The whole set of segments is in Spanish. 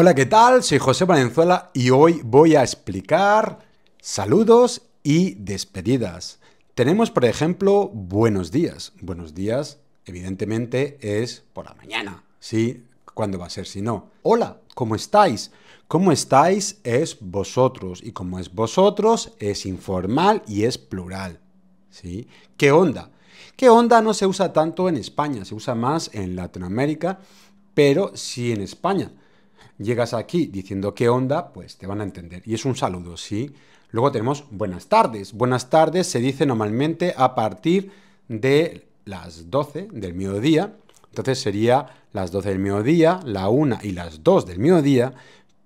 Hola, ¿qué tal? Soy José Valenzuela y hoy voy a explicar saludos y despedidas. Tenemos, por ejemplo, buenos días. Buenos días, evidentemente, es por la mañana, ¿sí? ¿Cuándo va a ser si no? Hola, ¿cómo estáis? ¿Cómo estáis? Es vosotros. Y como es vosotros, es informal y es plural. ¿Sí? ¿Qué onda? ¿Qué onda no se usa tanto en España? Se usa más en Latinoamérica, pero sí en España. Llegas aquí diciendo qué onda, pues te van a entender. Y es un saludo, ¿sí? Luego tenemos buenas tardes. Buenas tardes se dice normalmente a partir de las 12 del mediodía. Entonces sería las 12 del mediodía, la 1 y las 2 del mediodía,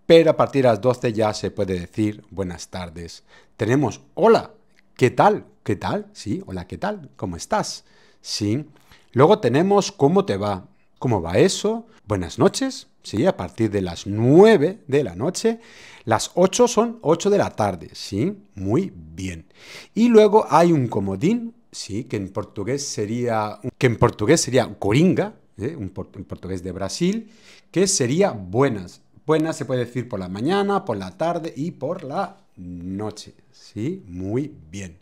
pero a partir de las 12 ya se puede decir buenas tardes. Tenemos hola, ¿qué tal? ¿Qué tal? Sí, hola, ¿qué tal? ¿Cómo estás? Sí. Luego tenemos cómo te va. ¿Cómo va eso? Buenas noches. Sí, a partir de las 9 de la noche. Las 8 son 8 de la tarde. Sí, muy bien. Y luego hay un comodín, sí, que en portugués sería, que en portugués sería coringa, ¿eh? un en portugués de Brasil, que sería buenas. Buenas se puede decir por la mañana, por la tarde y por la noche. Sí, muy bien.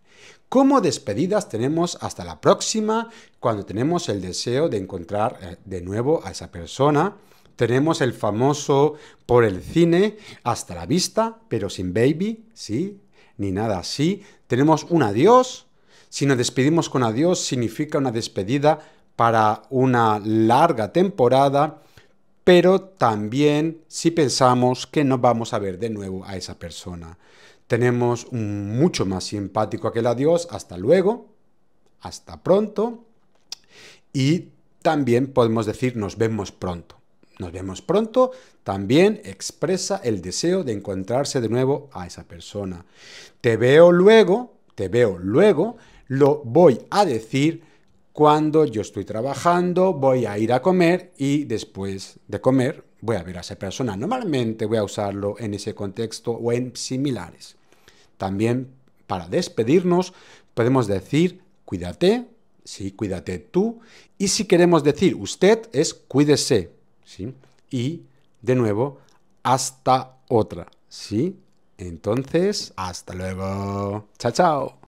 Como despedidas tenemos hasta la próxima, cuando tenemos el deseo de encontrar eh, de nuevo a esa persona. Tenemos el famoso por el cine, hasta la vista, pero sin baby, ¿sí? Ni nada así. Tenemos un adiós. Si nos despedimos con adiós, significa una despedida para una larga temporada pero también si pensamos que no vamos a ver de nuevo a esa persona. Tenemos un mucho más simpático aquel adiós, hasta luego, hasta pronto, y también podemos decir nos vemos pronto. Nos vemos pronto también expresa el deseo de encontrarse de nuevo a esa persona. Te veo luego, te veo luego, lo voy a decir cuando yo estoy trabajando, voy a ir a comer y después de comer voy a ver a esa persona. Normalmente voy a usarlo en ese contexto o en similares. También para despedirnos podemos decir cuídate, sí, cuídate tú. Y si queremos decir usted es cuídese, ¿sí? Y de nuevo, hasta otra, ¿sí? Entonces, hasta luego. Chao, chao.